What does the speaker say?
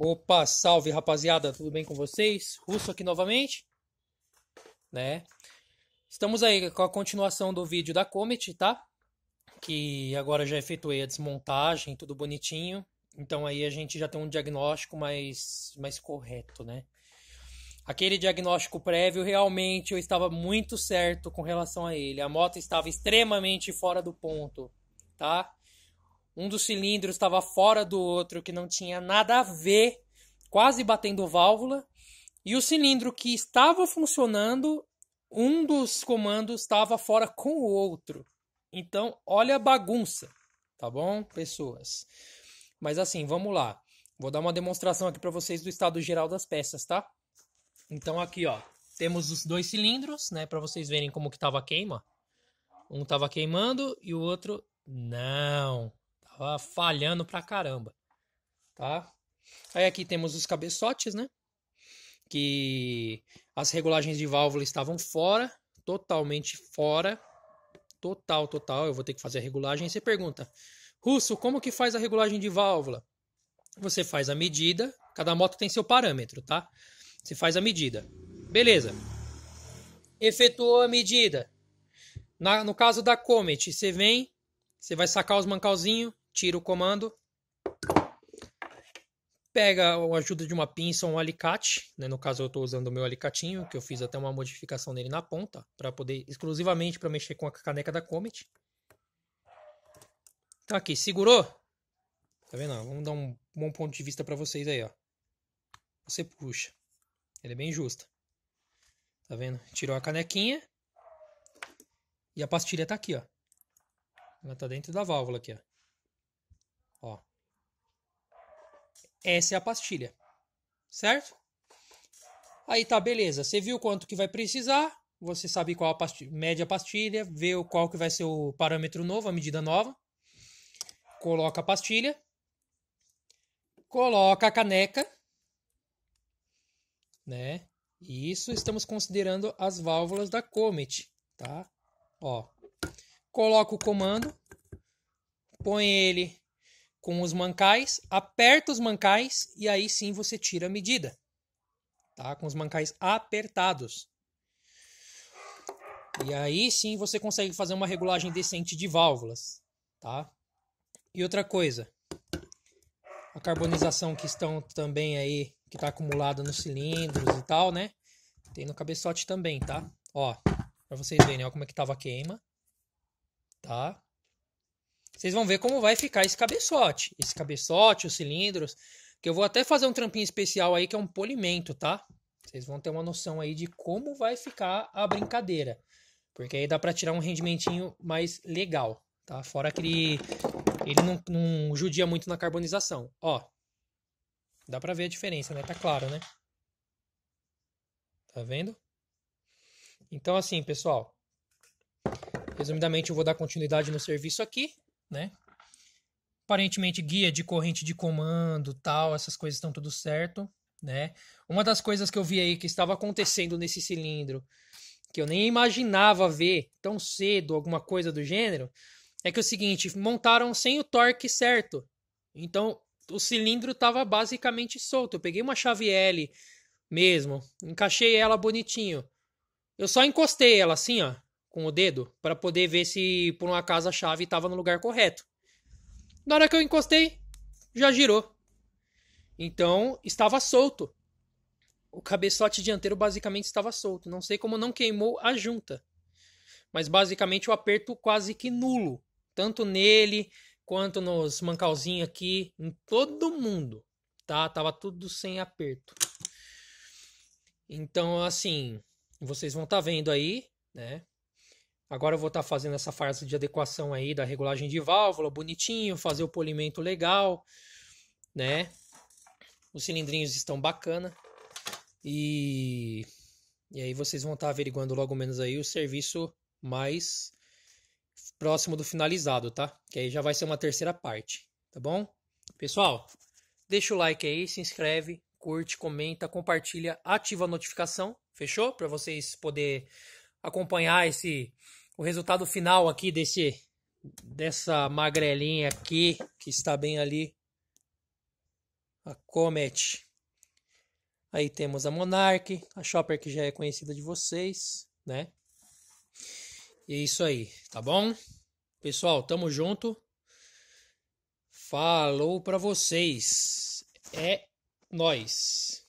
Opa, salve rapaziada, tudo bem com vocês? Russo aqui novamente, né? Estamos aí com a continuação do vídeo da Comet, tá? Que agora já efetuei é a desmontagem, tudo bonitinho. Então aí a gente já tem um diagnóstico mais, mais correto, né? Aquele diagnóstico prévio, realmente eu estava muito certo com relação a ele. A moto estava extremamente fora do ponto, tá? Um dos cilindros estava fora do outro, que não tinha nada a ver, quase batendo válvula. E o cilindro que estava funcionando, um dos comandos estava fora com o outro. Então, olha a bagunça, tá bom, pessoas? Mas assim, vamos lá. Vou dar uma demonstração aqui para vocês do estado geral das peças, tá? Então aqui, ó, temos os dois cilindros, né, para vocês verem como que tava a queima. Um tava queimando e o outro não tava tá falhando pra caramba, tá? Aí aqui temos os cabeçotes, né? Que as regulagens de válvula estavam fora, totalmente fora, total, total. Eu vou ter que fazer a regulagem. Você pergunta, Russo, como que faz a regulagem de válvula? Você faz a medida, cada moto tem seu parâmetro, tá? Você faz a medida. Beleza. Efetuou a medida. Na, no caso da Comet, você vem, você vai sacar os mancalzinhos, tira o comando, pega a ajuda de uma pinça ou um alicate, né? no caso eu estou usando o meu alicatinho, que eu fiz até uma modificação nele na ponta, para poder exclusivamente para mexer com a caneca da Comet. Tá aqui, segurou? Tá vendo? Vamos dar um bom ponto de vista para vocês aí, ó. Você puxa. Ele é bem justo. Tá vendo? Tirou a canequinha. E a pastilha tá aqui, ó. Ela tá dentro da válvula aqui, ó. Essa é a pastilha, certo? Aí tá, beleza. Você viu quanto que vai precisar, você sabe qual a pastilha, mede a pastilha, vê qual que vai ser o parâmetro novo, a medida nova. Coloca a pastilha. Coloca a caneca. Né? E isso estamos considerando as válvulas da Comet, tá? Ó. Coloca o comando, põe ele com os mancais, aperta os mancais e aí sim você tira a medida. Tá? Com os mancais apertados. E aí sim você consegue fazer uma regulagem decente de válvulas, tá? E outra coisa, a carbonização que estão também aí, que está acumulada nos cilindros e tal, né? Tem no cabeçote também, tá? Ó, para vocês verem, ó, como é que tava a queima, tá? Vocês vão ver como vai ficar esse cabeçote. Esse cabeçote, os cilindros. Que eu vou até fazer um trampinho especial aí, que é um polimento, tá? Vocês vão ter uma noção aí de como vai ficar a brincadeira. Porque aí dá para tirar um rendimentinho mais legal, tá? Fora que ele, ele não, não judia muito na carbonização. Ó, dá para ver a diferença, né? Tá claro, né? Tá vendo? Então, assim, pessoal, resumidamente eu vou dar continuidade no serviço aqui né? Aparentemente guia de corrente de comando, tal, essas coisas estão tudo certo, né? Uma das coisas que eu vi aí que estava acontecendo nesse cilindro, que eu nem imaginava ver tão cedo, alguma coisa do gênero, é que é o seguinte, montaram sem o torque certo. Então, o cilindro estava basicamente solto. Eu peguei uma chave L mesmo, encaixei ela bonitinho. Eu só encostei ela assim, ó com o dedo para poder ver se por uma casa a chave estava no lugar correto. Na hora que eu encostei, já girou. Então estava solto. O cabeçote dianteiro basicamente estava solto. Não sei como não queimou a junta. Mas basicamente o aperto quase que nulo. Tanto nele quanto nos mancalzinhos aqui. Em todo mundo. Tá? Tava tudo sem aperto. Então, assim, vocês vão estar tá vendo aí, né? Agora eu vou estar tá fazendo essa fase de adequação aí da regulagem de válvula, bonitinho, fazer o polimento legal, né? Os cilindrinhos estão bacana. E e aí vocês vão estar tá averiguando logo menos aí o serviço mais próximo do finalizado, tá? Que aí já vai ser uma terceira parte, tá bom? Pessoal, deixa o like aí, se inscreve, curte, comenta, compartilha, ativa a notificação, fechou? Para vocês poder acompanhar esse o resultado final aqui desse dessa magrelinha aqui que está bem ali a Comet aí temos a Monarch a Shopper que já é conhecida de vocês né e é isso aí tá bom pessoal tamo junto falou para vocês é nós